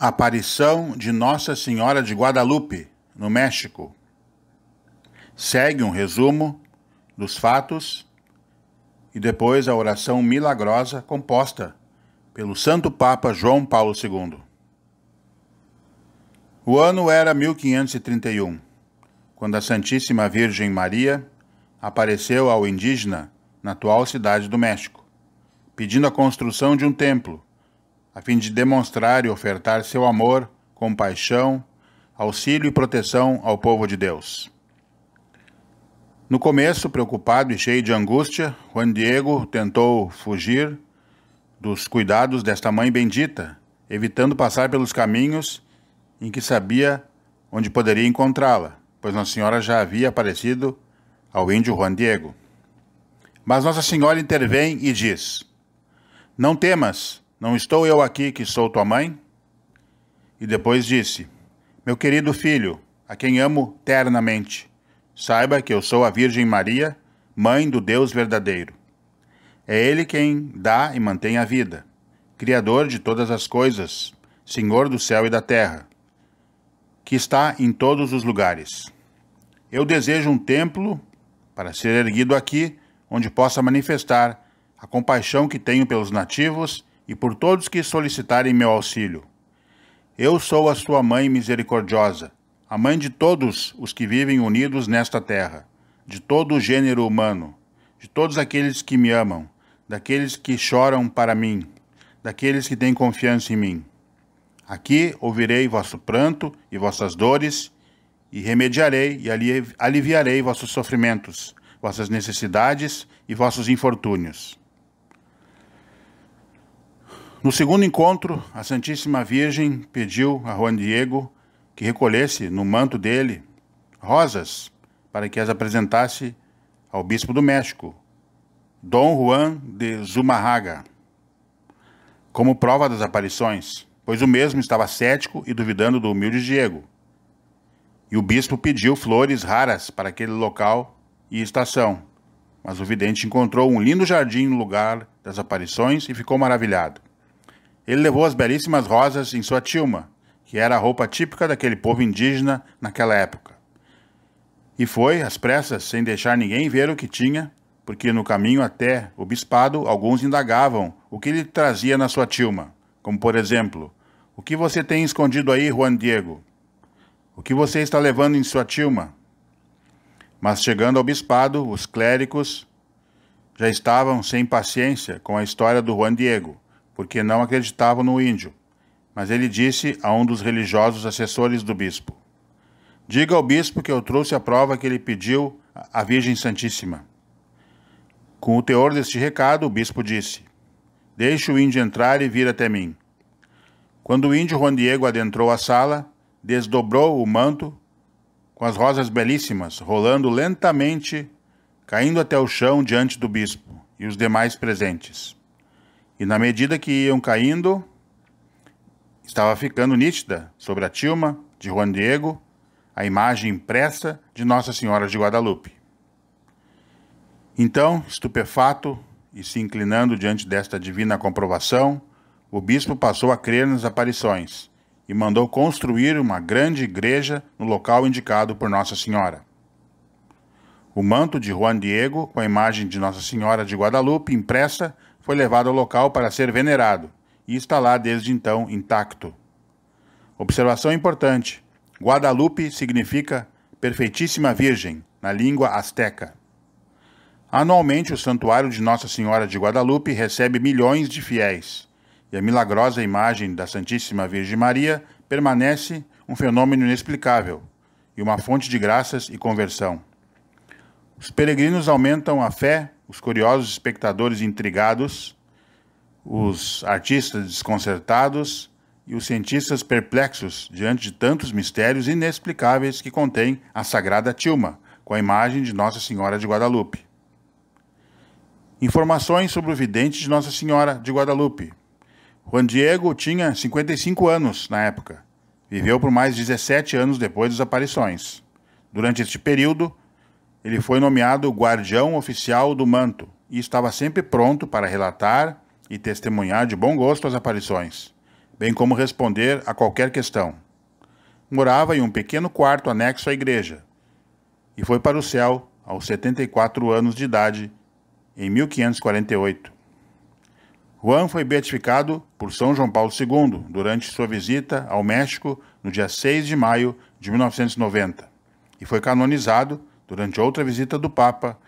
Aparição de Nossa Senhora de Guadalupe, no México. Segue um resumo dos fatos e depois a oração milagrosa composta pelo Santo Papa João Paulo II. O ano era 1531, quando a Santíssima Virgem Maria apareceu ao indígena na atual cidade do México, pedindo a construção de um templo a fim de demonstrar e ofertar seu amor, compaixão, auxílio e proteção ao povo de Deus. No começo, preocupado e cheio de angústia, Juan Diego tentou fugir dos cuidados desta mãe bendita, evitando passar pelos caminhos em que sabia onde poderia encontrá-la, pois Nossa Senhora já havia aparecido ao índio Juan Diego. Mas Nossa Senhora intervém e diz: Não temas, não estou eu aqui que sou tua mãe? E depois disse: Meu querido filho, a quem amo ternamente, saiba que eu sou a Virgem Maria, mãe do Deus verdadeiro. É Ele quem dá e mantém a vida, Criador de todas as coisas, Senhor do céu e da terra, que está em todos os lugares. Eu desejo um templo para ser erguido aqui, onde possa manifestar a compaixão que tenho pelos nativos e por todos que solicitarem meu auxílio. Eu sou a sua mãe misericordiosa, a mãe de todos os que vivem unidos nesta terra, de todo o gênero humano, de todos aqueles que me amam, daqueles que choram para mim, daqueles que têm confiança em mim. Aqui ouvirei vosso pranto e vossas dores, e remediarei e aliviarei vossos sofrimentos, vossas necessidades e vossos infortúnios. No segundo encontro, a Santíssima Virgem pediu a Juan Diego que recolhesse no manto dele rosas para que as apresentasse ao bispo do México, Dom Juan de Zumarraga, como prova das aparições, pois o mesmo estava cético e duvidando do humilde Diego. E o bispo pediu flores raras para aquele local e estação, mas o vidente encontrou um lindo jardim no lugar das aparições e ficou maravilhado. Ele levou as belíssimas rosas em sua tilma, que era a roupa típica daquele povo indígena naquela época. E foi, às pressas, sem deixar ninguém ver o que tinha, porque no caminho até o bispado alguns indagavam o que ele trazia na sua tilma, como por exemplo, o que você tem escondido aí, Juan Diego? O que você está levando em sua tilma? Mas chegando ao bispado, os clérigos já estavam sem paciência com a história do Juan Diego porque não acreditavam no índio. Mas ele disse a um dos religiosos assessores do bispo: Diga ao bispo que eu trouxe a prova que ele pediu à Virgem Santíssima. Com o teor deste recado, o bispo disse: Deixe o índio entrar e vir até mim. Quando o índio Juan Diego adentrou a sala, desdobrou o manto com as rosas belíssimas, rolando lentamente, caindo até o chão diante do bispo e os demais presentes. E na medida que iam caindo, estava ficando nítida sobre a tilma de Juan Diego a imagem impressa de Nossa Senhora de Guadalupe. Então, estupefato e se inclinando diante desta divina comprovação, o bispo passou a crer nas aparições e mandou construir uma grande igreja no local indicado por Nossa Senhora. O manto de Juan Diego, com a imagem de Nossa Senhora de Guadalupe impressa, foi levado ao local para ser venerado e está lá desde então intacto. Observação importante: Guadalupe significa Perfeitíssima Virgem, na língua azteca. Anualmente, o Santuário de Nossa Senhora de Guadalupe recebe milhões de fiéis, e a milagrosa imagem da Santíssima Virgem Maria permanece um fenômeno inexplicável e uma fonte de graças e conversão. Os peregrinos aumentam a fé os curiosos espectadores intrigados, os artistas desconcertados e os cientistas perplexos diante de tantos mistérios inexplicáveis que contém a Sagrada Tilma, com a imagem de Nossa Senhora de Guadalupe. Informações sobre o vidente de Nossa Senhora de Guadalupe. Juan Diego tinha 55 anos na época. Viveu por mais 17 anos depois das aparições. Durante este período, ele foi nomeado guardião oficial do manto e estava sempre pronto para relatar e testemunhar de bom gosto as aparições, bem como responder a qualquer questão. Morava em um pequeno quarto anexo à igreja e foi para o céu aos 74 anos de idade em 1548. Juan foi beatificado por São João Paulo II durante sua visita ao México no dia 6 de maio de 1990 e foi canonizado durante outra visita do Papa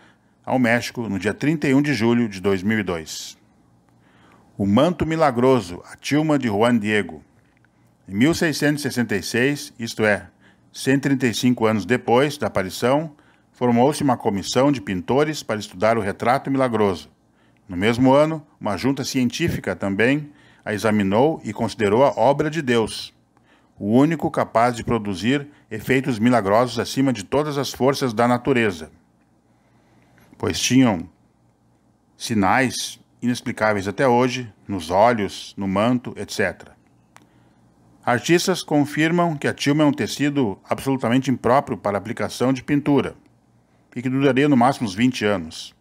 ao México no dia 31 de julho de 2002. O Manto Milagroso, a Tilma de Juan Diego. Em 1666, isto é, 135 anos depois da aparição, formou-se uma comissão de pintores para estudar o retrato milagroso. No mesmo ano, uma junta científica também a examinou e considerou a obra de Deus o único capaz de produzir efeitos milagrosos acima de todas as forças da natureza, pois tinham sinais inexplicáveis até hoje nos olhos, no manto, etc. Artistas confirmam que a tilma é um tecido absolutamente impróprio para aplicação de pintura e que duraria no máximo uns 20 anos.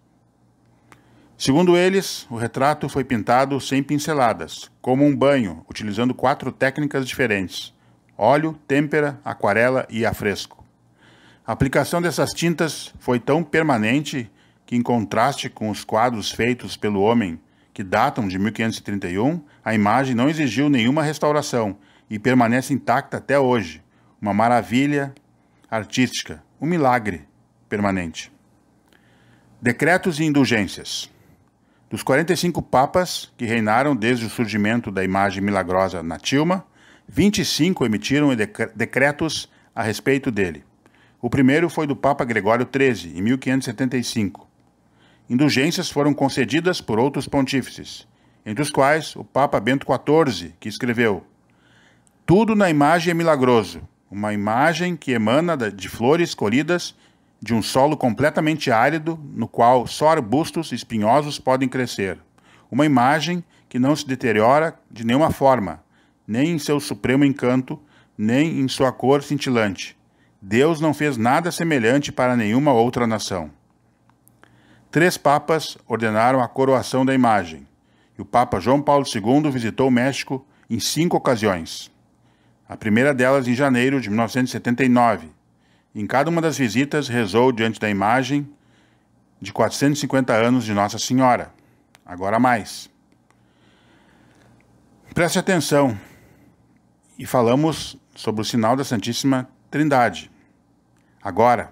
Segundo eles, o retrato foi pintado sem pinceladas, como um banho, utilizando quatro técnicas diferentes óleo, têmpera, aquarela e afresco. A aplicação dessas tintas foi tão permanente que, em contraste com os quadros feitos pelo homem, que datam de 1531, a imagem não exigiu nenhuma restauração e permanece intacta até hoje. Uma maravilha artística, um milagre permanente. Decretos e indulgências. Dos 45 papas que reinaram desde o surgimento da imagem milagrosa na Tilma, 25 emitiram decretos a respeito dele. O primeiro foi do Papa Gregório XIII, em 1575. Indulgências foram concedidas por outros pontífices, entre os quais o Papa Bento XIV, que escreveu: Tudo na imagem é milagroso, uma imagem que emana de flores colhidas de um solo completamente árido, no qual só arbustos espinhosos podem crescer. Uma imagem que não se deteriora de nenhuma forma, nem em seu supremo encanto, nem em sua cor cintilante. Deus não fez nada semelhante para nenhuma outra nação. Três papas ordenaram a coroação da imagem, e o Papa João Paulo II visitou o México em cinco ocasiões. A primeira delas em janeiro de 1979. Em cada uma das visitas, rezou diante da imagem de 450 anos de Nossa Senhora. Agora mais. Preste atenção, e falamos sobre o sinal da Santíssima Trindade. Agora,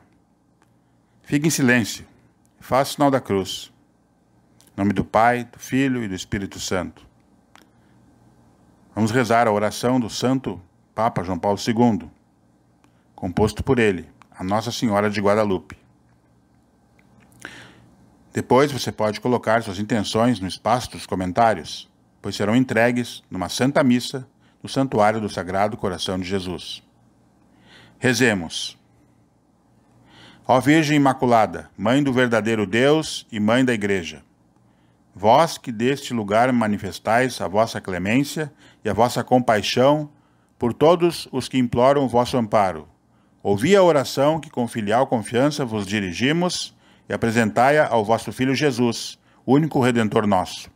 fique em silêncio, faça o sinal da cruz. Em nome do Pai, do Filho e do Espírito Santo. Vamos rezar a oração do Santo Papa João Paulo II, composto por ele, a Nossa Senhora de Guadalupe. Depois você pode colocar suas intenções no espaço dos comentários, pois serão entregues numa Santa Missa no Santuário do Sagrado Coração de Jesus. Rezemos. Ó Virgem Imaculada, Mãe do verdadeiro Deus e Mãe da Igreja, vós que deste lugar manifestais a vossa clemência e a vossa compaixão por todos os que imploram o vosso amparo, ouvi a oração que com filial confiança vos dirigimos e apresentai-a ao vosso Filho Jesus, único Redentor nosso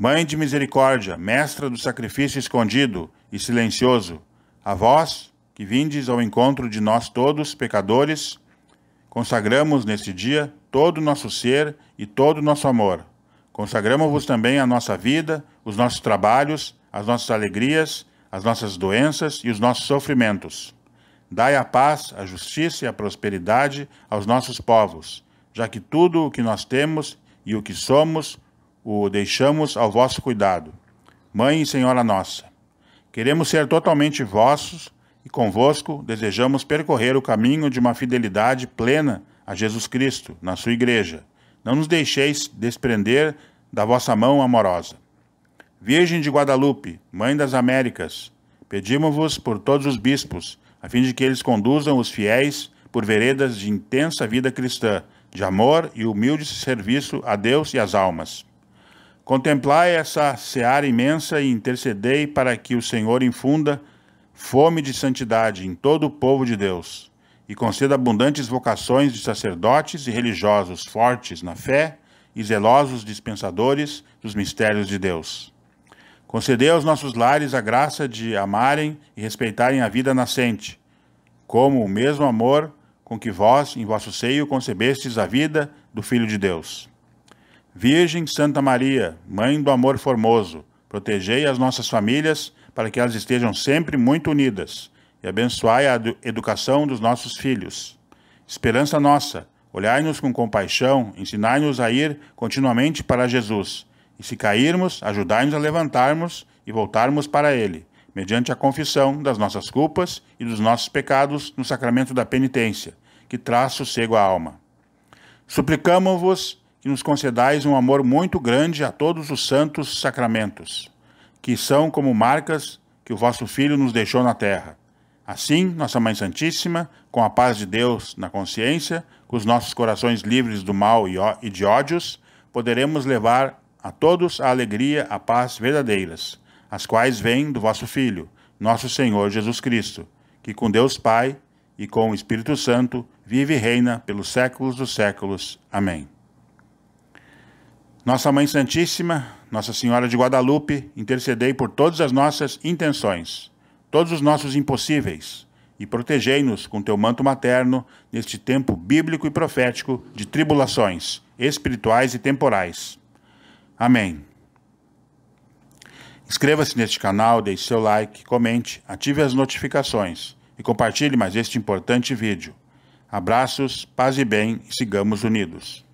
Mãe de misericórdia, mestra do sacrifício escondido e silencioso, a vós que vindes ao encontro de nós todos, pecadores, consagramos neste dia todo o nosso ser e todo o nosso amor. Consagramos-vos também a nossa vida, os nossos trabalhos, as nossas alegrias, as nossas doenças e os nossos sofrimentos. Dai a paz, a justiça e a prosperidade aos nossos povos, já que tudo o que nós temos e o que somos o deixamos ao vosso cuidado. Mãe e Senhora nossa, queremos ser totalmente vossos e convosco desejamos percorrer o caminho de uma fidelidade plena a Jesus Cristo, na sua igreja. Não nos deixeis desprender da vossa mão amorosa. Virgem de Guadalupe, Mãe das Américas, pedimos-vos por todos os bispos, a fim de que eles conduzam os fiéis por veredas de intensa vida cristã, de amor e humilde serviço a Deus e às almas. Contemplai essa seara imensa e intercedei para que o Senhor infunda fome de santidade em todo o povo de Deus e conceda abundantes vocações de sacerdotes e religiosos fortes na fé e zelosos dispensadores dos mistérios de Deus. Concedei aos nossos lares a graça de amarem e respeitarem a vida nascente, como o mesmo amor com que vós, em vosso seio, concebestes a vida do Filho de Deus. Virgem Santa Maria, Mãe do Amor Formoso, protegei as nossas famílias para que elas estejam sempre muito unidas e abençoai a educação dos nossos filhos. Esperança nossa, olhai-nos com compaixão, ensinai-nos a ir continuamente para Jesus. E se cairmos, ajudai-nos a levantarmos e voltarmos para Ele, mediante a confissão das nossas culpas e dos nossos pecados no sacramento da penitência, que traz sossego à alma. Suplicamos-vos nos concedais um amor muito grande a todos os santos sacramentos, que são como marcas que o vosso Filho nos deixou na terra. Assim, Nossa Mãe Santíssima, com a paz de Deus na consciência, com os nossos corações livres do mal e de ódios, poderemos levar a todos a alegria, a paz verdadeiras, as quais vêm do vosso Filho, nosso Senhor Jesus Cristo, que com Deus Pai e com o Espírito Santo vive e reina pelos séculos dos séculos. Amém. Nossa Mãe Santíssima, Nossa Senhora de Guadalupe, intercedei por todas as nossas intenções, todos os nossos impossíveis, e protegei-nos com teu manto materno neste tempo bíblico e profético de tribulações espirituais e temporais. Amém. Inscreva-se neste canal, deixe seu like, comente, ative as notificações e compartilhe mais este importante vídeo. Abraços, paz e bem e sigamos unidos.